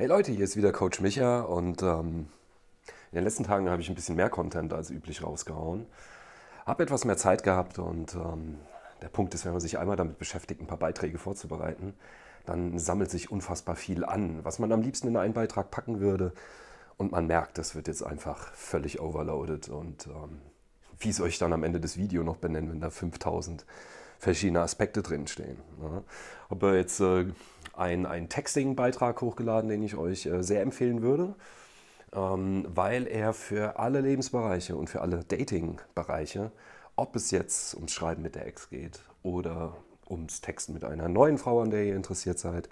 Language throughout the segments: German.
Hey Leute, hier ist wieder Coach Micha und ähm, in den letzten Tagen habe ich ein bisschen mehr Content als üblich rausgehauen. Habe etwas mehr Zeit gehabt und ähm, der Punkt ist, wenn man sich einmal damit beschäftigt, ein paar Beiträge vorzubereiten, dann sammelt sich unfassbar viel an, was man am liebsten in einen Beitrag packen würde. Und man merkt, das wird jetzt einfach völlig overloaded und ähm, wie es euch dann am Ende des Videos noch benennen, wenn da 5000 verschiedene Aspekte drinstehen. Ja. Habe ne? jetzt äh, einen, einen Texting-Beitrag hochgeladen, den ich euch äh, sehr empfehlen würde, ähm, weil er für alle Lebensbereiche und für alle Dating-Bereiche, ob es jetzt ums Schreiben mit der Ex geht oder ums Texten mit einer neuen Frau, an der ihr interessiert seid,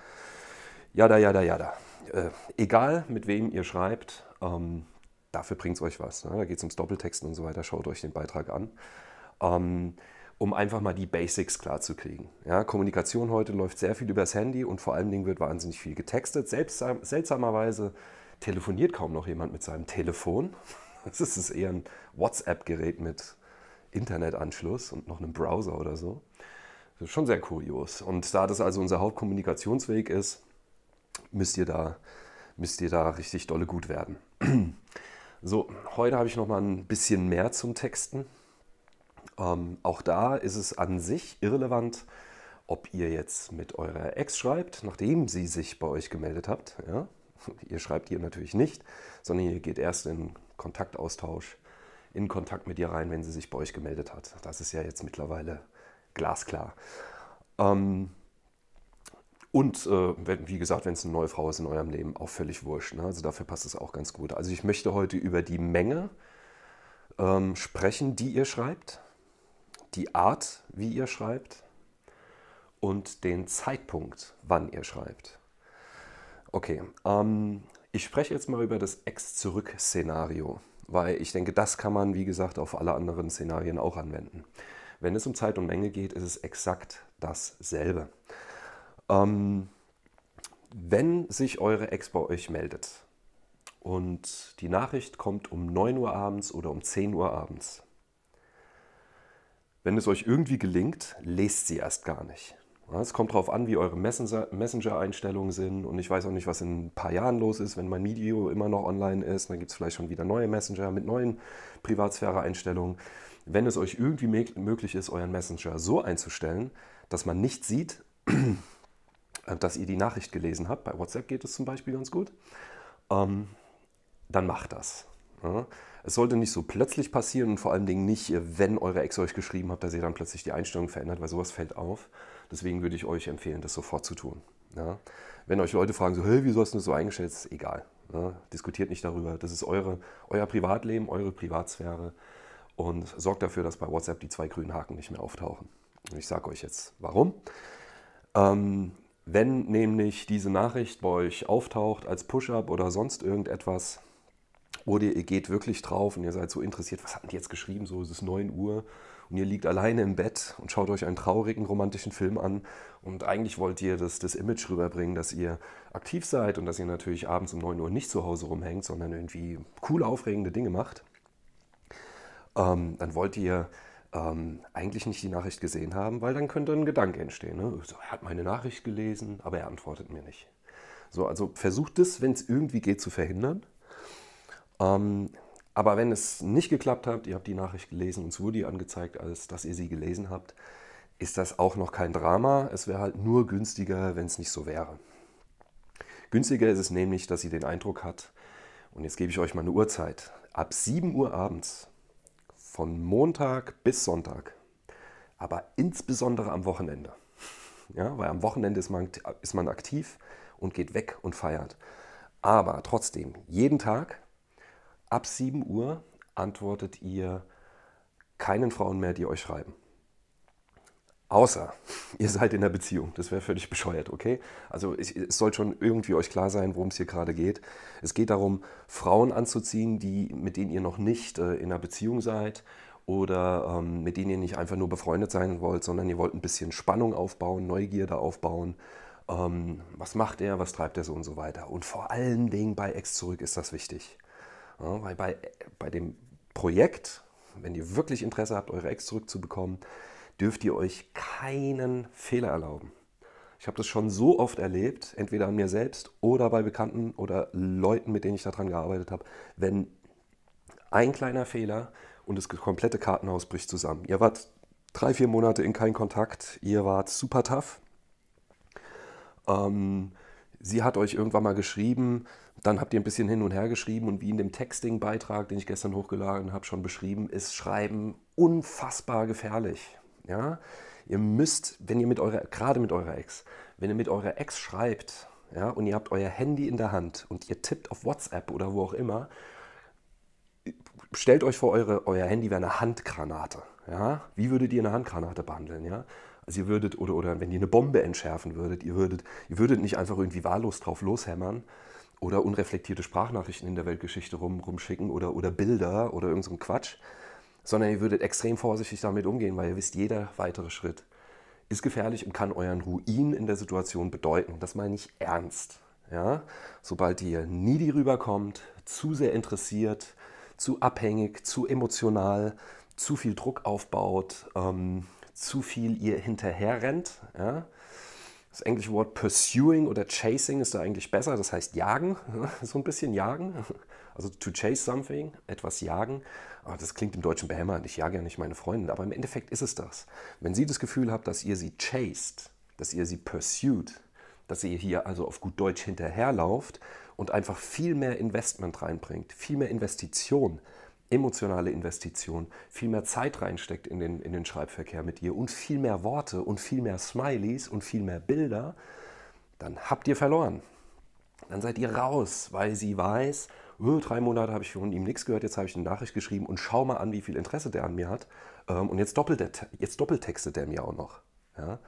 ja da, ja da, ja da. Äh, egal, mit wem ihr schreibt, ähm, dafür bringt es euch was. Ne? Da geht es ums Doppeltexten und so weiter. Schaut euch den Beitrag an. Ähm, um einfach mal die Basics klarzukriegen. Ja, Kommunikation heute läuft sehr viel übers Handy und vor allen Dingen wird wahnsinnig viel getextet. Selbst, seltsamerweise telefoniert kaum noch jemand mit seinem Telefon. Es ist eher ein WhatsApp-Gerät mit Internetanschluss und noch einem Browser oder so. Das ist schon sehr kurios. Und da das also unser Hauptkommunikationsweg ist, müsst ihr da, müsst ihr da richtig dolle gut werden. So, heute habe ich noch mal ein bisschen mehr zum Texten. Ähm, auch da ist es an sich irrelevant, ob ihr jetzt mit eurer Ex schreibt, nachdem sie sich bei euch gemeldet habt. Ja? Ihr schreibt ihr natürlich nicht, sondern ihr geht erst in Kontaktaustausch, in Kontakt mit ihr rein, wenn sie sich bei euch gemeldet hat. Das ist ja jetzt mittlerweile glasklar. Ähm, und äh, wie gesagt, wenn es eine neue Frau ist in eurem Leben, auch völlig wurscht. Ne? Also dafür passt es auch ganz gut. Also ich möchte heute über die Menge ähm, sprechen, die ihr schreibt die Art, wie ihr schreibt und den Zeitpunkt, wann ihr schreibt. Okay, ähm, ich spreche jetzt mal über das Ex-Zurück-Szenario, weil ich denke, das kann man, wie gesagt, auf alle anderen Szenarien auch anwenden. Wenn es um Zeit und Menge geht, ist es exakt dasselbe. Ähm, wenn sich eure Ex bei euch meldet und die Nachricht kommt um 9 Uhr abends oder um 10 Uhr abends, wenn es euch irgendwie gelingt, lest sie erst gar nicht. Es kommt darauf an, wie eure Messenger-Einstellungen sind. Und ich weiß auch nicht, was in ein paar Jahren los ist, wenn mein Video immer noch online ist. Dann gibt es vielleicht schon wieder neue Messenger mit neuen Privatsphäre-Einstellungen. Wenn es euch irgendwie möglich ist, euren Messenger so einzustellen, dass man nicht sieht, dass ihr die Nachricht gelesen habt, bei WhatsApp geht es zum Beispiel ganz gut, ähm, dann macht das. Es sollte nicht so plötzlich passieren und vor allen Dingen nicht, äh, wenn eure Ex euch geschrieben hat, dass ihr dann plötzlich die Einstellung verändert, weil sowas fällt auf. Deswegen würde ich euch empfehlen, das sofort zu tun. Ja? Wenn euch Leute fragen, so, hey, wieso hast du das so eingestellt, ist egal. Ja? Ne? Diskutiert nicht darüber. Das ist eure, euer Privatleben, eure Privatsphäre und sorgt dafür, dass bei WhatsApp die zwei grünen Haken nicht mehr auftauchen. Und ich sage euch jetzt, warum. Ähm, wenn nämlich diese Nachricht bei euch auftaucht als Push-up oder sonst irgendetwas, oder ihr geht wirklich drauf und ihr seid so interessiert, was hatten die jetzt geschrieben, so es ist 9 Uhr und ihr liegt alleine im Bett und schaut euch einen traurigen romantischen Film an und eigentlich wollt ihr das, das Image rüberbringen, dass ihr aktiv seid und dass ihr natürlich abends um 9 Uhr nicht zu Hause rumhängt, sondern irgendwie coole, aufregende Dinge macht. Ähm, dann wollt ihr ähm, eigentlich nicht die Nachricht gesehen haben, weil dann könnte ein Gedanke entstehen. Ne? So, er hat meine Nachricht gelesen, aber er antwortet mir nicht. So, also versucht es, wenn es irgendwie geht, zu verhindern. Ähm, aber wenn es nicht geklappt hat, ihr habt die Nachricht gelesen, und es wurde die angezeigt, als dass ihr sie gelesen habt, ist das auch noch kein Drama. Es wäre halt nur günstiger, wenn es nicht so wäre. Günstiger ist es nämlich, dass sie den Eindruck hat, und jetzt gebe ich euch mal eine Uhrzeit, ab 7 Uhr abends, von Montag bis Sonntag, aber insbesondere am Wochenende. Ja, weil am Wochenende ist man, ist man aktiv und geht weg und feiert. Aber trotzdem, jeden Tag Ab 7 Uhr antwortet ihr keinen Frauen mehr, die euch schreiben. Außer ihr seid in einer Beziehung. Das wäre völlig bescheuert, okay? Also ich, es soll schon irgendwie euch klar sein, worum es hier gerade geht. Es geht darum, Frauen anzuziehen, die, mit denen ihr noch nicht äh, in einer Beziehung seid oder ähm, mit denen ihr nicht einfach nur befreundet sein wollt, sondern ihr wollt ein bisschen Spannung aufbauen, Neugierde aufbauen. Ähm, was macht er, was treibt er so und so weiter. Und vor allen Dingen bei Ex zurück ist das wichtig. Ja, weil bei, bei dem Projekt, wenn ihr wirklich Interesse habt, eure Ex zurückzubekommen, dürft ihr euch keinen Fehler erlauben. Ich habe das schon so oft erlebt, entweder an mir selbst oder bei Bekannten oder Leuten, mit denen ich daran gearbeitet habe, wenn ein kleiner Fehler und das komplette Kartenhaus bricht zusammen. Ihr wart drei, vier Monate in keinen Kontakt, ihr wart super tough. Ähm, sie hat euch irgendwann mal geschrieben, dann habt ihr ein bisschen hin und her geschrieben und wie in dem Texting-Beitrag, den ich gestern hochgeladen habe, schon beschrieben, ist Schreiben unfassbar gefährlich. Ja? Ihr müsst, wenn ihr mit eurer, gerade mit eurer Ex, wenn ihr mit eurer Ex schreibt ja, und ihr habt euer Handy in der Hand und ihr tippt auf WhatsApp oder wo auch immer, stellt euch vor, eure, euer Handy wäre eine Handgranate. Ja? Wie würdet ihr eine Handgranate behandeln? Ja? Also ihr würdet, oder, oder wenn ihr eine Bombe entschärfen würdet, ihr würdet, ihr würdet nicht einfach irgendwie wahllos drauf loshämmern, oder unreflektierte Sprachnachrichten in der Weltgeschichte rum, rumschicken oder, oder Bilder oder irgendeinen so Quatsch, sondern ihr würdet extrem vorsichtig damit umgehen, weil ihr wisst, jeder weitere Schritt ist gefährlich und kann euren Ruin in der Situation bedeuten. Das meine ich ernst. Ja? Sobald ihr nie die rüberkommt, zu sehr interessiert, zu abhängig, zu emotional, zu viel Druck aufbaut, ähm, zu viel ihr hinterherrennt, ja? Das englische Wort pursuing oder chasing ist da eigentlich besser. Das heißt jagen, so ein bisschen jagen. Also to chase something, etwas jagen. Aber ah, das klingt im Deutschen behämmernd. Ich jage ja nicht meine Freunde, Aber im Endeffekt ist es das. Wenn sie das Gefühl habt, dass ihr sie chased, dass ihr sie pursued, dass ihr hier also auf gut Deutsch hinterherlauft und einfach viel mehr Investment reinbringt, viel mehr Investition, emotionale Investition, viel mehr Zeit reinsteckt in den, in den Schreibverkehr mit ihr und viel mehr Worte und viel mehr Smileys und viel mehr Bilder, dann habt ihr verloren. Dann seid ihr raus, weil sie weiß, oh, drei Monate habe ich von ihm nichts gehört, jetzt habe ich eine Nachricht geschrieben und schau mal an, wie viel Interesse der an mir hat. Ähm, und jetzt, doppelt, jetzt doppeltextet der mir auch noch. Ja?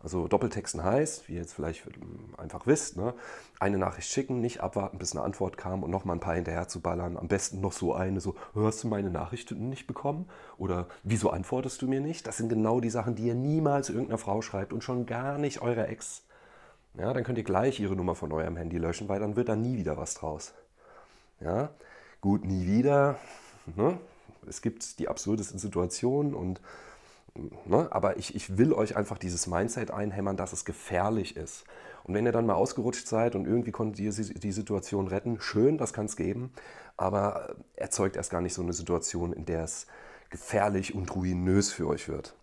Also Doppeltexten heißt, wie ihr jetzt vielleicht ähm, einfach wisst, ne, eine Nachricht schicken, nicht abwarten, bis eine Antwort kam und nochmal ein paar hinterher zu ballern. Am besten noch so eine, so, hörst du meine Nachricht nicht bekommen? Oder wieso antwortest du mir nicht? Das sind genau die Sachen, die ihr niemals irgendeiner Frau schreibt und schon gar nicht eurer Ex. Ja, dann könnt ihr gleich ihre Nummer von eurem Handy löschen, weil dann wird da nie wieder was draus. Ja, gut, nie wieder. Ne? Es gibt die absurdesten Situationen und Ne? Aber ich, ich will euch einfach dieses Mindset einhämmern, dass es gefährlich ist. Und wenn ihr dann mal ausgerutscht seid und irgendwie konntet ihr die Situation retten, schön, das kann es geben, aber erzeugt erst gar nicht so eine Situation, in der es gefährlich und ruinös für euch wird.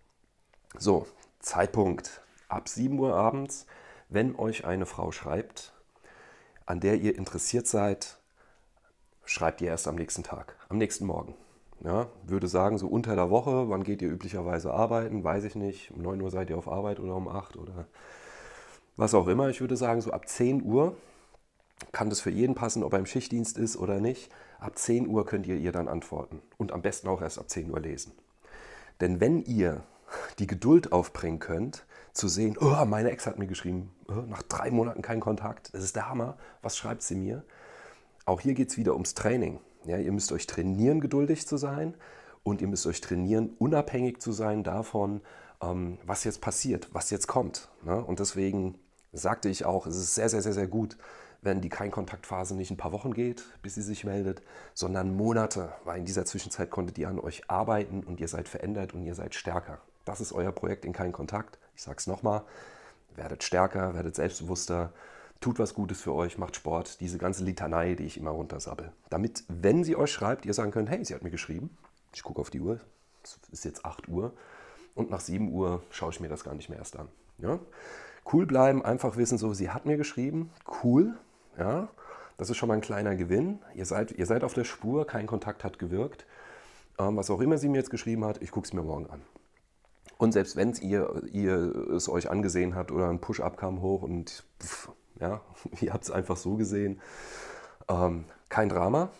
So, Zeitpunkt. Ab 7 Uhr abends, wenn euch eine Frau schreibt, an der ihr interessiert seid, schreibt ihr erst am nächsten Tag, am nächsten Morgen. Ja, würde sagen, so unter der Woche, wann geht ihr üblicherweise arbeiten, weiß ich nicht. Um 9 Uhr seid ihr auf Arbeit oder um 8 oder was auch immer. Ich würde sagen, so ab 10 Uhr kann das für jeden passen, ob er im Schichtdienst ist oder nicht. Ab 10 Uhr könnt ihr ihr dann antworten und am besten auch erst ab 10 Uhr lesen. Denn wenn ihr die Geduld aufbringen könnt, zu sehen, oh, meine Ex hat mir geschrieben, oh, nach drei Monaten kein Kontakt, das ist der Hammer, was schreibt sie mir? Auch hier geht es wieder ums Training. Ja, ihr müsst euch trainieren, geduldig zu sein und ihr müsst euch trainieren, unabhängig zu sein davon, ähm, was jetzt passiert, was jetzt kommt. Ne? Und deswegen sagte ich auch, es ist sehr, sehr, sehr, sehr gut, wenn die Keinkontaktphase nicht ein paar Wochen geht, bis sie sich meldet, sondern Monate, weil in dieser Zwischenzeit konntet ihr an euch arbeiten und ihr seid verändert und ihr seid stärker. Das ist euer Projekt in Keinkontakt. Ich sage es nochmal, werdet stärker, werdet selbstbewusster, Tut was Gutes für euch, macht Sport, diese ganze Litanei, die ich immer runtersabbel. Damit, wenn sie euch schreibt, ihr sagen könnt, hey, sie hat mir geschrieben. Ich gucke auf die Uhr, es ist jetzt 8 Uhr und nach 7 Uhr schaue ich mir das gar nicht mehr erst an. Ja? Cool bleiben, einfach wissen, so, sie hat mir geschrieben, cool, ja, das ist schon mal ein kleiner Gewinn. Ihr seid, ihr seid auf der Spur, kein Kontakt hat gewirkt. Ähm, was auch immer sie mir jetzt geschrieben hat, ich gucke es mir morgen an. Und selbst wenn ihr, ihr es euch angesehen habt oder ein Push-Up kam hoch und pff, ja, ihr habt es einfach so gesehen. Ähm, kein Drama,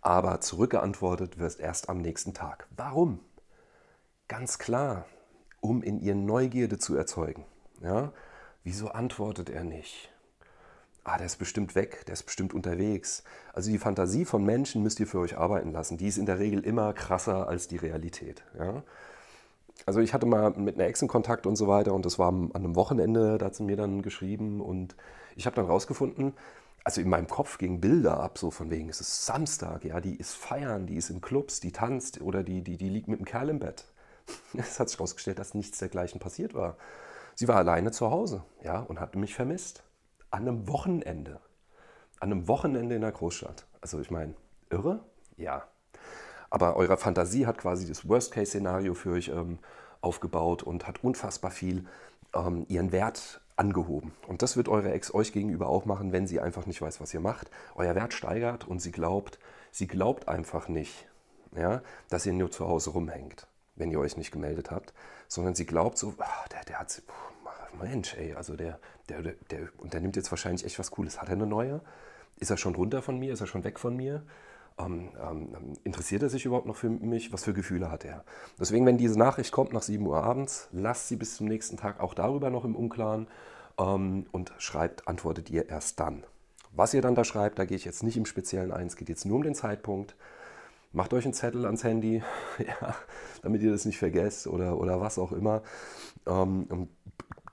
aber zurückgeantwortet wirst erst am nächsten Tag. Warum? Ganz klar, um in ihr Neugierde zu erzeugen. Ja? Wieso antwortet er nicht? Ah, der ist bestimmt weg, der ist bestimmt unterwegs. Also die Fantasie von Menschen müsst ihr für euch arbeiten lassen. Die ist in der Regel immer krasser als die Realität. Ja? also ich hatte mal mit einer Ex in Kontakt und so weiter und das war an einem Wochenende, da hat sie mir dann geschrieben und ich habe dann rausgefunden, also in meinem Kopf gingen Bilder ab, so von wegen, es ist Samstag, ja, die ist feiern, die ist in Clubs, die tanzt oder die, die, die liegt mit dem Kerl im Bett. Es hat sich herausgestellt, dass nichts dergleichen passiert war. Sie war alleine zu Hause, ja, und hatte mich vermisst. An einem Wochenende. An einem Wochenende in der Großstadt. Also ich meine, irre? Ja. Aber eure Fantasie hat quasi das Worst-Case-Szenario für euch ähm, aufgebaut und hat unfassbar viel ähm, ihren Wert angehoben. Und das wird eure Ex euch gegenüber auch machen, wenn sie einfach nicht weiß, was ihr macht. Euer Wert steigert und sie glaubt, sie glaubt einfach nicht, ja, dass ihr nur zu Hause rumhängt, wenn ihr euch nicht gemeldet habt, sondern sie glaubt so, ach, der, der hat sie, Mensch, ey, also der, der, der, der unternimmt jetzt wahrscheinlich echt was Cooles. Hat er eine neue? Ist er schon runter von mir? Ist er schon weg von mir? Ähm, ähm, ähm, interessiert er sich überhaupt noch für mich? Was für Gefühle hat er? Deswegen, wenn diese Nachricht kommt nach 7 Uhr abends, lasst sie bis zum nächsten Tag auch darüber noch im Unklaren ähm, und schreibt, antwortet ihr erst dann. Was ihr dann da schreibt, da gehe ich jetzt nicht im Speziellen ein, es geht jetzt nur um den Zeitpunkt. Macht euch einen Zettel ans Handy, ja, damit ihr das nicht vergesst oder, oder was auch immer. Ähm,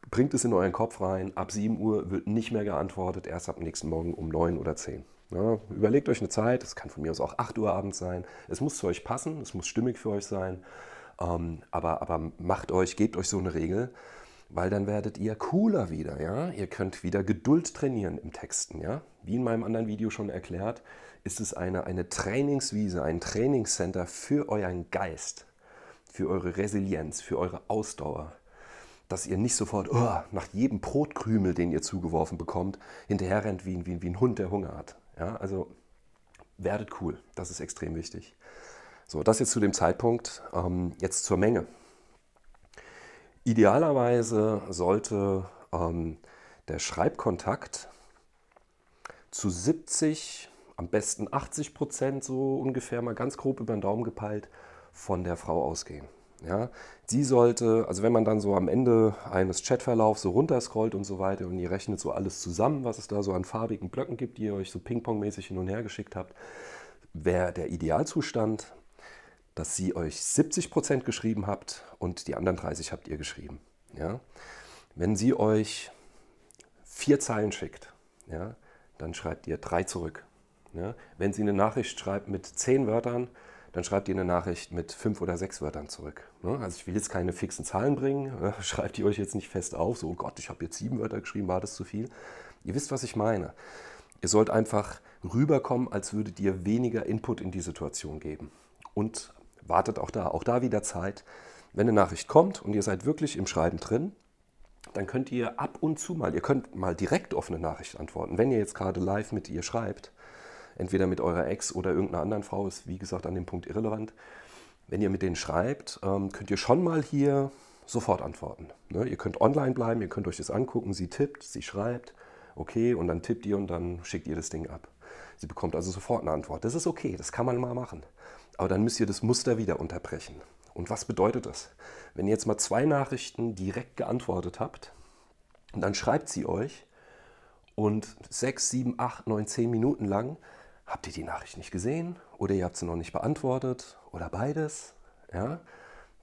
bringt es in euren Kopf rein. Ab 7 Uhr wird nicht mehr geantwortet, erst ab nächsten Morgen um 9 oder 10. Ja, ne? überlegt euch eine Zeit, es kann von mir aus auch 8 Uhr abends sein. Es muss zu euch passen, es muss stimmig für euch sein. Ähm, aber, aber macht euch, gebt euch so eine Regel, weil dann werdet ihr cooler wieder. Ja? Ihr könnt wieder Geduld trainieren im Texten. Ja? Wie in meinem anderen Video schon erklärt, ist es eine, eine Trainingswiese, ein Trainingscenter für euren Geist, für eure Resilienz, für eure Ausdauer dass ihr nicht sofort oh, nach jedem Brotkrümel, den ihr zugeworfen bekommt, hinterherrennt wie, wie, wie ein Hund, der Hunger hat. Ja, also werdet cool, das ist extrem wichtig. So, das jetzt zu dem Zeitpunkt, ähm, jetzt zur Menge. Idealerweise sollte ähm, der Schreibkontakt zu 70, am besten 80 Prozent so ungefähr mal ganz grob über den Daumen gepeilt, von der Frau ausgehen. Ja, sie sollte, also wenn man dann so am Ende eines Chatverlaufs so runterscrollt und so weiter und ihr rechnet so alles zusammen, was es da so an farbigen Blöcken gibt, die ihr euch so ping-pong-mäßig hin und her geschickt habt, wäre der Idealzustand, dass sie euch 70% geschrieben habt und die anderen 30 habt ihr geschrieben. Ja? Wenn sie euch vier Zeilen schickt, ja, dann schreibt ihr drei zurück. Ja? Wenn sie eine Nachricht schreibt mit zehn Wörtern, dann schreibt ihr eine Nachricht mit fünf oder sechs Wörtern zurück. Ne? Also ich will jetzt keine fixen Zahlen bringen, ne? schreibt ihr euch jetzt nicht fest auf, so oh Gott, ich habe jetzt sieben Wörter geschrieben, war das zu viel? Ihr wisst, was ich meine. Ihr sollt einfach rüberkommen, als würdet ihr weniger Input in die Situation geben. Und wartet auch da, auch da wieder Zeit. Wenn eine Nachricht kommt und ihr seid wirklich im Schreiben drin, dann könnt ihr ab und zu mal, ihr könnt mal direkt auf eine Nachricht antworten. Wenn ihr jetzt gerade live mit ihr schreibt, entweder mit eurer Ex oder irgendeiner anderen Frau, ist wie gesagt an dem Punkt irrelevant. Wenn ihr mit denen schreibt, ähm, könnt ihr schon mal hier sofort antworten. Ne? Ihr könnt online bleiben, ihr könnt euch das angucken, sie tippt, sie schreibt, okay, und dann tippt ihr und dann schickt ihr das Ding ab. Sie bekommt also sofort eine Antwort. Das ist okay, das kann man mal machen. Aber dann müsst ihr das Muster wieder unterbrechen. Und was bedeutet das? Wenn ihr jetzt mal zwei Nachrichten direkt geantwortet habt, dann schreibt sie euch und sechs, sieben, acht, neun, zehn Minuten lang habt ihr die Nachricht nicht gesehen oder ihr habt sie noch nicht beantwortet oder beides. Ja?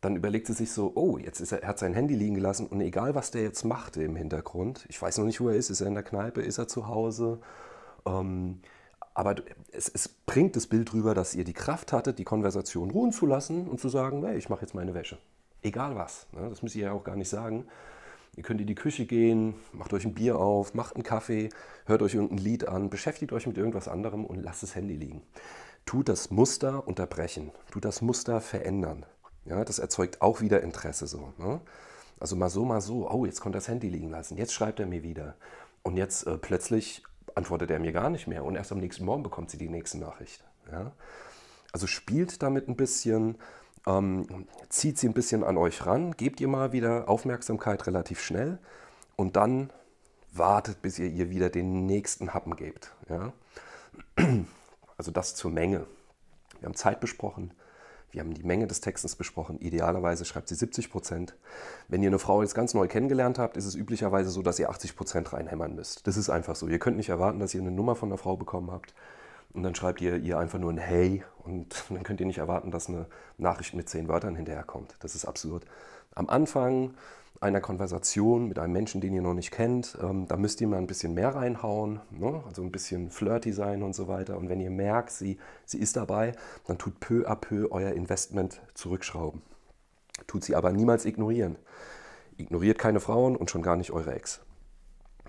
Dann überlegt sie sich so, oh, jetzt ist er, er hat sein Handy liegen gelassen und egal, was der jetzt macht im Hintergrund, ich weiß noch nicht, wo er ist, ist er in der Kneipe, ist er zu Hause, ähm, aber es, es, bringt das Bild rüber, dass ihr die Kraft hattet, die Konversation ruhen zu lassen und zu sagen, hey, ich mache jetzt meine Wäsche. Egal was. Ne? Das müsst ihr ja auch gar nicht sagen. Ihr könnt in die Küche gehen, macht euch ein Bier auf, macht einen Kaffee, hört euch irgendein Lied an, beschäftigt euch mit irgendwas anderem und lasst das Handy liegen. Tut das Muster unterbrechen, tut das Muster verändern. Ja, das erzeugt auch wieder Interesse so. Ne? Also mal so, mal so. Oh, jetzt konnte er das Handy liegen lassen. Jetzt schreibt er mir wieder. Und jetzt äh, plötzlich antwortet er mir gar nicht mehr. Und erst am nächsten Morgen bekommt sie die nächste Nachricht. Ja? Also spielt damit ein bisschen, ähm, zieht sie ein bisschen an euch ran, gebt ihr mal wieder Aufmerksamkeit relativ schnell und dann wartet, bis ihr ihr wieder den nächsten Happen gebt. Ja? Also das zur Menge. Wir haben Zeit besprochen, wir haben die Menge des Textes besprochen. Idealerweise schreibt sie 70 Prozent. Wenn ihr eine Frau jetzt ganz neu kennengelernt habt, ist es üblicherweise so, dass ihr 80 Prozent reinhämmern müsst. Das ist einfach so. Ihr könnt nicht erwarten, dass ihr eine Nummer von einer Frau bekommen habt, und dann schreibt ihr ihr einfach nur ein Hey und dann könnt ihr nicht erwarten, dass eine Nachricht mit zehn Wörtern hinterherkommt. Das ist absurd. Am Anfang einer Konversation mit einem Menschen, den ihr noch nicht kennt, ähm, da müsst ihr mal ein bisschen mehr reinhauen, ne? also ein bisschen flirty sein und so weiter. Und wenn ihr merkt, sie, sie ist dabei, dann tut peu à peu euer Investment zurückschrauben. Tut sie aber niemals ignorieren. Ignoriert keine Frauen und schon gar nicht eure Ex.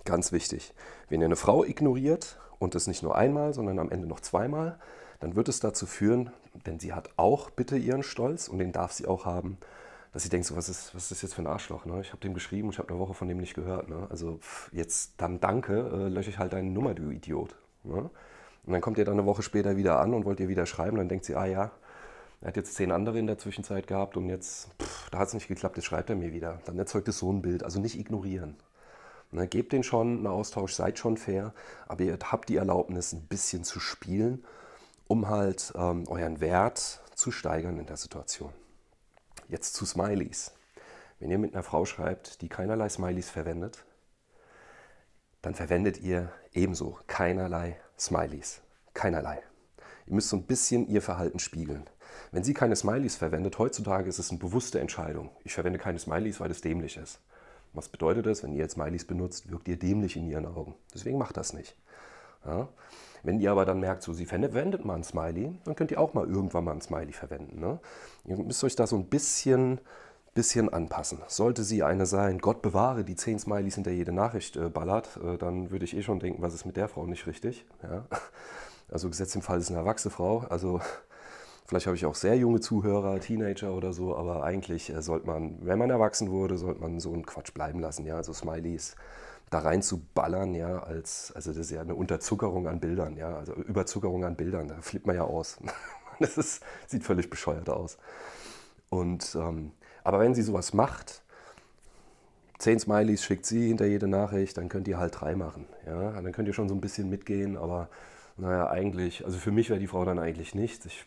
Ganz wichtig. Wenn ihr eine Frau ignoriert, und das nicht nur einmal, sondern am Ende noch zweimal, dann wird es dazu führen, denn sie hat auch bitte ihren Stolz und den darf sie auch haben, dass sie denkt, so, was ist, was ist jetzt für ein Arschloch? Ne? Ich habe dem geschrieben ich habe eine Woche von dem nicht gehört. Ne? Also pff, jetzt dann danke, äh, lösche ich halt deine Nummer, du Idiot. Ne? Und dann kommt ihr dann eine Woche später wieder an und wollt ihr wieder schreiben, dann denkt sie, ah ja, er hat jetzt zehn andere in der Zwischenzeit gehabt und jetzt, pff, da hat es nicht geklappt, jetzt schreibt er mir wieder. Dann erzeugt es so ein Bild. Also nicht ignorieren. Ne, gebt den schon einen Austausch, seid schon fair, aber ihr habt die Erlaubnis, ein bisschen zu spielen, um halt ähm, euren Wert zu steigern in der Situation. Jetzt zu Smileys. Wenn ihr mit einer Frau schreibt, die keinerlei Smileys verwendet, dann verwendet ihr ebenso keinerlei Smileys. Keinerlei. Ihr müsst so ein bisschen ihr Verhalten spiegeln. Wenn sie keine Smileys verwendet, heutzutage ist es eine bewusste Entscheidung. Ich verwende keine Smileys, weil es dämlich ist. Was bedeutet das? Wenn ihr jetzt Smileys benutzt, wirkt ihr dämlich in ihren Augen. Deswegen macht das nicht. Ja? Wenn ihr aber dann merkt, so sie verwendet mal ein Smiley, dann könnt ihr auch mal irgendwann mal ein Smiley verwenden. Ne? Ihr müsst euch da so ein bisschen, bisschen anpassen. Sollte sie eine sein, Gott bewahre, die zehn Smileys hinter jede Nachricht äh, ballert, äh, dann würde ich eh schon denken, was ist mit der Frau nicht richtig. Ja? Also gesetzt im Fall ist eine erwachsene Frau, also Vielleicht habe ich auch sehr junge Zuhörer, Teenager oder so, aber eigentlich äh, sollte man, wenn man erwachsen wurde, sollte man so einen Quatsch bleiben lassen, ja, also Smileys da rein zu ballern, ja, als, also das ist ja eine Unterzuckerung an Bildern, ja, also Überzuckerung an Bildern, da flippt man ja aus. das ist, sieht völlig bescheuert aus. Und, ähm, aber wenn sie sowas macht, zehn Smileys schickt sie hinter jede Nachricht, dann könnt ihr halt drei machen, ja, dann könnt ihr schon so ein bisschen mitgehen, aber naja, eigentlich, also für mich wäre die Frau dann eigentlich nichts. Ich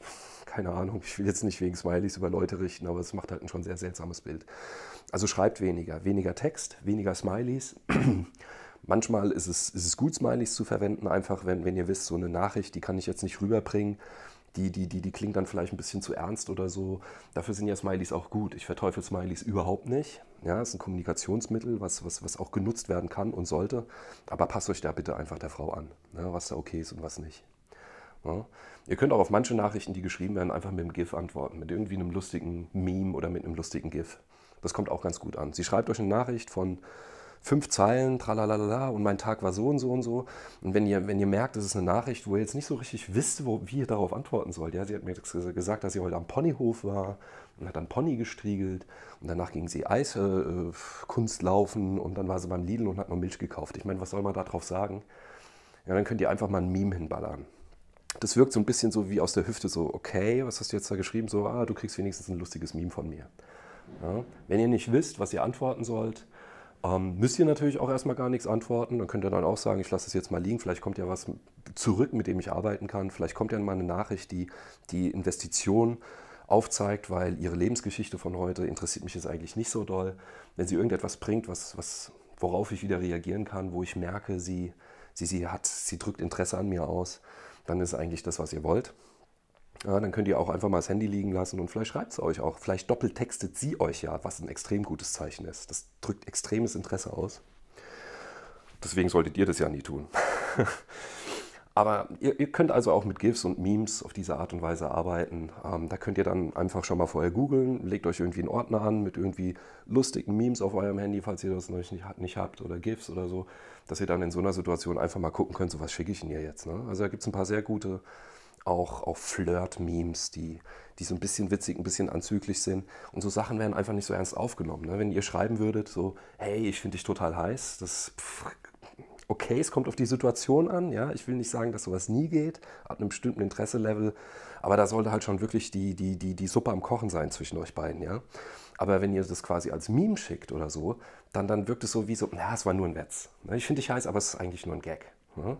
keine Ahnung, ich will jetzt nicht wegen Smileys über Leute richten, aber es macht halt ein schon sehr seltsames Bild. Also schreibt weniger, weniger Text, weniger Smileys. Manchmal ist es, ist es gut, Smileys zu verwenden, einfach wenn, wenn ihr wisst, so eine Nachricht, die kann ich jetzt nicht rüberbringen die, die, die, die klingt dann vielleicht ein bisschen zu ernst oder so. Dafür sind ja Smileys auch gut. Ich verteufel Smileys überhaupt nicht. Ja, ist ein Kommunikationsmittel, was, was, was auch genutzt werden kann und sollte. Aber passt euch da bitte einfach der Frau an, ne, was da okay ist und was nicht. Ja. Ihr könnt auch auf manche Nachrichten, die geschrieben werden, einfach mit einem GIF antworten, mit irgendwie einem lustigen Meme oder mit einem lustigen GIF. Das kommt auch ganz gut an. Sie schreibt euch eine Nachricht von fünf Zeilen, tralalala, und mein Tag war so und so und so. Und wenn ihr, wenn ihr merkt, das ist eine Nachricht, wo ihr jetzt nicht so richtig wisst, wo, wie ihr darauf antworten sollt. Ja, sie hat mir gesagt, dass sie heute am Ponyhof war und hat dann Pony gestriegelt und danach ging sie Eiskunst äh, äh laufen und dann war sie beim Lidl und hat noch Milch gekauft. Ich meine, was soll man da drauf sagen? Ja, dann könnt ihr einfach mal ein Meme hinballern das wirkt so ein bisschen so wie aus der Hüfte, so, okay, was hast du jetzt da geschrieben? So, ah, du kriegst wenigstens ein lustiges Meme von mir. Ja? Wenn ihr nicht wisst, was ihr antworten sollt, ähm, müsst ihr natürlich auch erstmal gar nichts antworten. Dann könnt ihr dann auch sagen, ich lasse es jetzt mal liegen, vielleicht kommt ja was zurück, mit dem ich arbeiten kann. Vielleicht kommt ja mal eine Nachricht, die die Investition aufzeigt, weil ihre Lebensgeschichte von heute interessiert mich jetzt eigentlich nicht so doll. Wenn sie irgendetwas bringt, was, was, worauf ich wieder reagieren kann, wo ich merke, sie, sie, sie, hat, sie drückt Interesse an mir aus, dann ist eigentlich das, was ihr wollt. Ja, dann könnt ihr auch einfach mal das Handy liegen lassen und vielleicht schreibt es euch auch. Vielleicht doppeltextet sie euch ja, was ein extrem gutes Zeichen ist. Das drückt extremes Interesse aus. Deswegen solltet ihr das ja nie tun. Aber ihr, ihr, könnt also auch mit GIFs und Memes auf diese Art und Weise arbeiten. Ähm, da könnt ihr dann einfach schon mal vorher googeln, legt euch irgendwie einen Ordner an mit irgendwie lustigen Memes auf eurem Handy, falls ihr das noch nicht, nicht habt, oder GIFs oder so, dass ihr dann in so einer Situation einfach mal gucken könnt, so was schicke ich denn hier jetzt. Ne? Also da gibt es ein paar sehr gute, auch, auch Flirt-Memes, die, die so ein bisschen witzig, ein bisschen anzüglich sind. Und so Sachen werden einfach nicht so ernst aufgenommen. Ne? Wenn ihr schreiben würdet, so, hey, ich finde dich total heiß, das pff, okay, es kommt auf die Situation an. Ja? Ich will nicht sagen, dass sowas nie geht, ab einem bestimmten Interesselevel. Aber da sollte halt schon wirklich die, die, die, die Suppe am Kochen sein zwischen euch beiden. Ja? Aber wenn ihr das quasi als Meme schickt oder so, dann, dann wirkt es so wie so, na, es war nur ein Wetz. Ne? Ich finde dich heiß, aber es ist eigentlich nur ein Gag. Ne?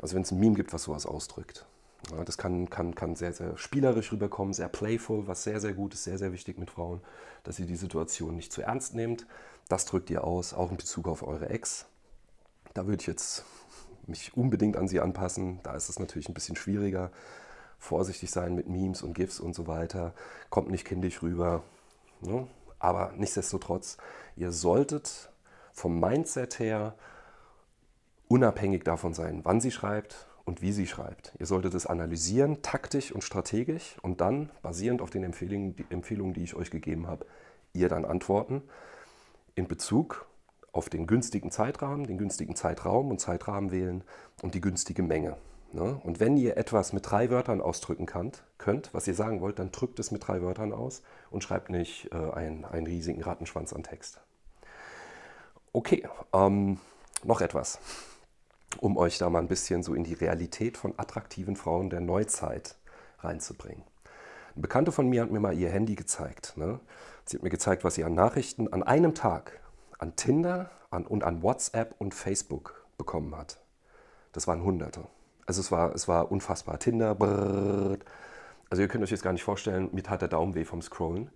Also wenn es ein Meme gibt, was sowas ausdrückt. das kann, kann, kann sehr, sehr spielerisch rüberkommen, sehr playful, was sehr, sehr gut ist, sehr, sehr wichtig mit Frauen, dass ihr die Situation nicht zu ernst nehmt. Das drückt ihr aus, auch in Bezug auf eure Ex. Da würde ich jetzt mich unbedingt an sie anpassen. Da ist es natürlich ein bisschen schwieriger. Vorsichtig sein mit Memes und GIFs und so weiter. Kommt nicht kindisch rüber. Ne? Aber nichtsdestotrotz, ihr solltet vom Mindset her unabhängig davon sein, wann sie schreibt und wie sie schreibt. Ihr solltet es analysieren, taktisch und strategisch und dann, basierend auf den Empfehlungen, die, Empfehlungen, die ich euch gegeben habe, ihr dann antworten in Bezug auf den günstigen Zeitrahmen, den günstigen Zeitraum und Zeitrahmen wählen und die günstige Menge. Ne? Und wenn ihr etwas mit drei Wörtern ausdrücken könnt, könnt, was ihr sagen wollt, dann drückt es mit drei Wörtern aus und schreibt nicht äh, einen, einen riesigen Rattenschwanz an Text. Okay, ähm, noch etwas, um euch da mal ein bisschen so in die Realität von attraktiven Frauen der Neuzeit reinzubringen. Eine Bekannte von mir hat mir mal ihr Handy gezeigt. Ne? Sie hat mir gezeigt, was sie an Nachrichten an einem Tag an Tinder an, und an WhatsApp und Facebook bekommen hat. Das waren Hunderte. Also es war, es war unfassbar. Tinder, brrr. Also ihr könnt euch jetzt gar nicht vorstellen, mit hat der Daumen weh vom Scrollen.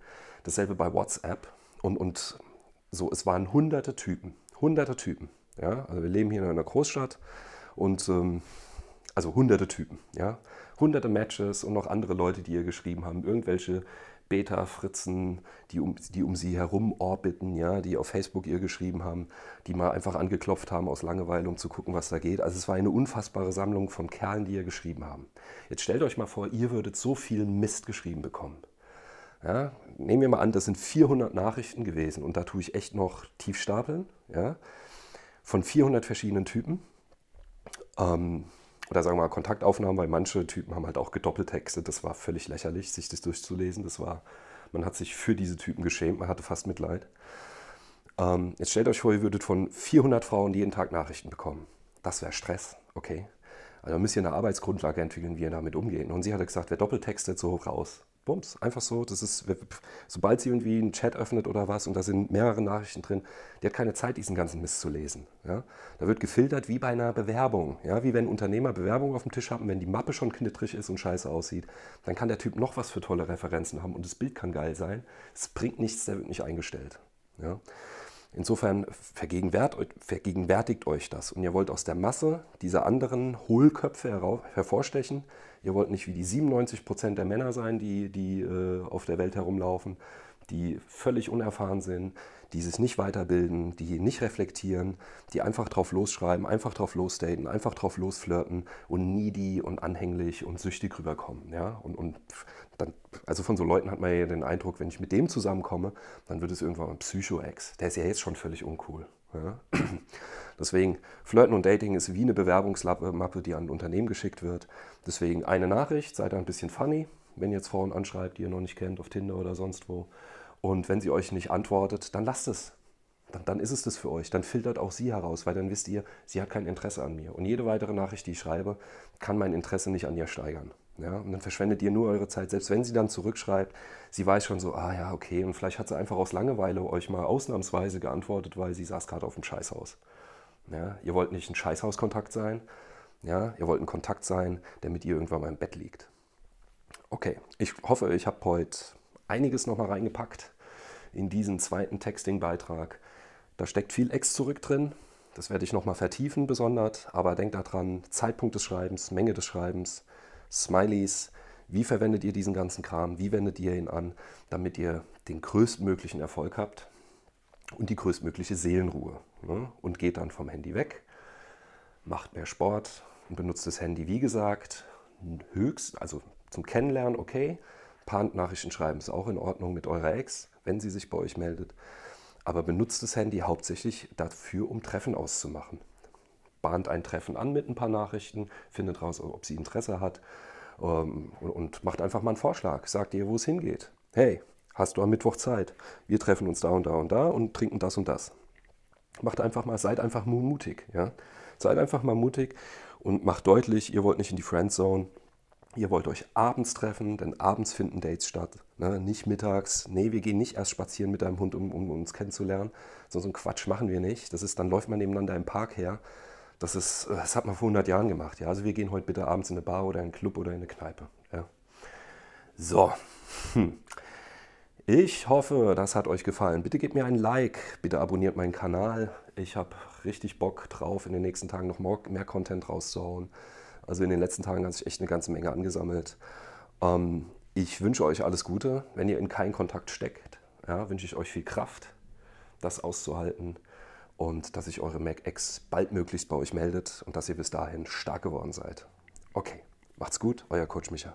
Dasselbe bei WhatsApp. Und, und so, es waren hunderte Typen. Hunderte Typen. Ja? Also wir leben hier in einer Großstadt und ähm, also hunderte Typen. Ja? Hunderte Matches und noch andere Leute, die ihr geschrieben haben. Irgendwelche Beta-Fritzen, die um, die um sie herum orbiten, ja, die auf Facebook ihr geschrieben haben, die mal einfach angeklopft haben aus Langeweile, um zu gucken, was da geht. Also es war eine unfassbare Sammlung von Kerlen, die ihr geschrieben haben. Jetzt stellt euch mal vor, ihr würdet so viel Mist geschrieben bekommen. Ja, nehmen wir mal an, das sind 400 Nachrichten gewesen und da tue ich echt noch tiefstapeln, ja, von 400 verschiedenen Typen. Ähm, oder sagen wir mal Kontaktaufnahmen, weil manche Typen haben halt auch Doppeltexte. Das war völlig lächerlich, sich das durchzulesen. Das war, man hat sich für diese Typen geschämt, man hatte fast Mitleid. Ähm, jetzt stellt euch vor, ihr würdet von 400 Frauen jeden Tag Nachrichten bekommen. Das wäre Stress, okay? Also müsst ihr eine Arbeitsgrundlage entwickeln, wie ihr damit umgeht. Und sie hat gesagt, wer Doppeltexte so hoch raus. Bums, einfach so. Das ist, sobald sie irgendwie einen Chat öffnet oder was und da sind mehrere Nachrichten drin, die hat keine Zeit, diesen ganzen Mist zu lesen. Ja? Da wird gefiltert wie bei einer Bewerbung. Ja? Wie wenn Unternehmer Bewerbungen auf dem Tisch haben, wenn die Mappe schon knittrig ist und scheiße aussieht, dann kann der Typ noch was für tolle Referenzen haben und das Bild kann geil sein. Es bringt nichts, der wird nicht eingestellt. Ja? Insofern vergegenwärtigt euch das und ihr wollt aus der Masse dieser anderen Hohlköpfe hervorstechen. Ihr wollt nicht wie die 97 Prozent der Männer sein, die, die äh, auf der Welt herumlaufen, die völlig unerfahren sind, die sich nicht weiterbilden, die nicht reflektieren, die einfach drauf losschreiben, einfach drauf losdaten, einfach drauf losflirten und needy und anhänglich und süchtig rüberkommen ja? und, und dann, also von so Leuten hat man ja den Eindruck, wenn ich mit dem zusammenkomme, dann wird es irgendwann ein Psycho-Ex. Der ist ja jetzt schon völlig uncool. Ja? Deswegen, Flirten und Dating ist wie eine Bewerbungsmappe, die an ein Unternehmen geschickt wird. Deswegen eine Nachricht, seid ein bisschen funny, wenn ihr jetzt Frauen anschreibt, die ihr noch nicht kennt, auf Tinder oder sonst wo. Und wenn sie euch nicht antwortet, dann lasst es. Dann, dann, ist es das für euch. Dann filtert auch sie heraus, weil dann wisst ihr, sie hat kein Interesse an mir. Und jede weitere Nachricht, die ich schreibe, kann mein Interesse nicht an ihr steigern. Ja, und dann verschwendet ihr nur eure Zeit. Selbst wenn sie dann zurückschreibt, sie weiß schon so, ah ja, okay. Und vielleicht hat sie einfach aus Langeweile euch mal ausnahmsweise geantwortet, weil sie saß gerade auf dem Scheißhaus. Ja, ihr wollt nicht ein Scheißhauskontakt sein. Ja, ihr wollt ein Kontakt sein, der mit ihr irgendwann mal im Bett liegt. Okay, ich hoffe, ich habe heute einiges nochmal reingepackt in diesen zweiten Texting-Beitrag. Da steckt viel Ex zurück drin. Das werde ich nochmal vertiefen, besonders. Aber denkt daran, Zeitpunkt des Schreibens, Menge des Schreibens Smileys. Wie verwendet ihr diesen ganzen Kram? Wie wendet ihr ihn an, damit ihr den größtmöglichen Erfolg habt und die größtmögliche Seelenruhe? Ne? Und geht dann vom Handy weg, macht mehr Sport und benutzt das Handy, wie gesagt, höchst, also zum Kennenlernen, okay. Paar-Nachrichten schreiben ist auch in Ordnung mit eurer Ex, wenn sie sich bei euch meldet. Aber benutzt das Handy hauptsächlich dafür, um Treffen auszumachen bahnt ein Treffen an mit ein paar Nachrichten, findet raus, ob sie Interesse hat ähm, und, und macht einfach mal einen Vorschlag. Sagt ihr, wo es hingeht. Hey, hast du am Mittwoch Zeit? Wir treffen uns da und da und da und trinken das und das. Macht einfach mal, seid einfach mutig. Ja? Seid einfach mal mutig und macht deutlich, ihr wollt nicht in die Friendzone. Ihr wollt euch abends treffen, denn abends finden Dates statt. Ne? Nicht mittags. Nee, wir gehen nicht erst spazieren mit deinem Hund, um, um uns kennenzulernen. So, so einen Quatsch machen wir nicht. Das ist, dann läuft man nebeneinander im Park her. Das, ist, äh, das hat man vor 100 Jahren gemacht. Ja? Also wir gehen heute bitte abends in eine Bar oder in einen Club oder in eine Kneipe. Ja? So. Hm. Ich hoffe, das hat euch gefallen. Bitte gebt mir ein Like, bitte abonniert meinen Kanal. Ich habe richtig Bock drauf, in den nächsten Tagen noch mehr Content rauszuhauen. Also in den letzten Tagen hat sich echt eine ganze Menge angesammelt. Ähm, ich wünsche euch alles Gute. Wenn ihr in keinen Kontakt steckt, ja, wünsche ich euch viel Kraft, das auszuhalten und dass sich eure Mac MacX baldmöglichst bei euch meldet und dass ihr bis dahin stark geworden seid. Okay, macht's gut, euer Coach Micha.